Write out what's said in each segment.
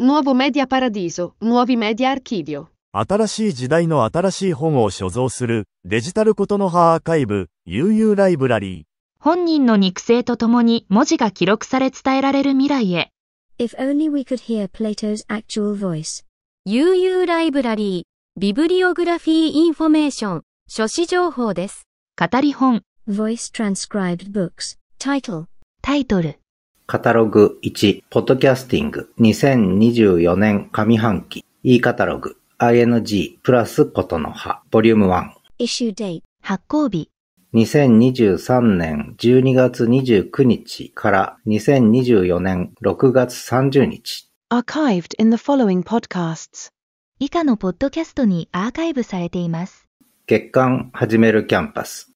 Nuovo Media Paradiso, Nuovi Media Archivio 新しい時代の新しい本を所蔵するデジタルことの葉アーカイブ UU ライブラリー本人の肉声とともに文字が記録され伝えられる未来へ If only we could hear Plato's actual voice UU ライブラリービブリオグラフィーインフォメーション書誌情報です語り本 Voice Transcribed Books Title タイトルカタログ1、ポッドキャスティング、2024年上半期、E カタログ、ING プラスことの葉、ボリューム1。Issue date 発行日。2023年12月29日から2024年6月30日。Archived in the following podcasts. 以下のポッドキャストにアーカイブされています。月刊始めるキャンパス。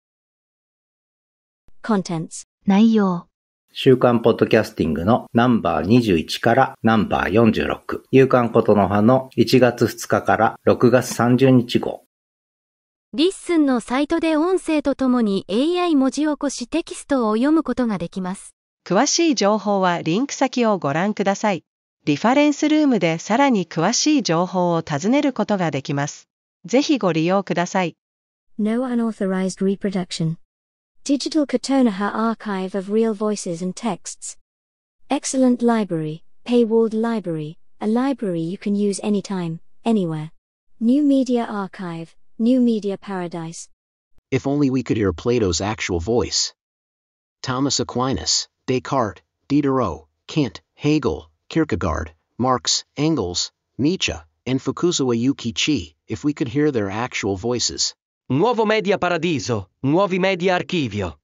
Contents 内容週刊ポッドキャスティングのナンバー21からナンバー46、夕刊ことの葉の1月2日から6月30日号。リッスンのサイトで音声とともに AI 文字起こしテキストを読むことができます。詳しい情報はリンク先をご覧ください。リファレンスルームでさらに詳しい情報を尋ねることができます。ぜひご利用ください。No unauthorized reproduction. Digital Katonaha Archive of Real Voices and Texts. Excellent library, paywalled library, a library you can use anytime, anywhere. New Media Archive, New Media Paradise. If only we could hear Plato's actual voice. Thomas Aquinas, Descartes, Diderot, Kant, Hegel, Kierkegaard, Marx, Engels, Nietzsche, and Fukuzawa Yukichi, if we could hear their actual voices. Nuovo Media Paradiso, Nuovi Media Archivio.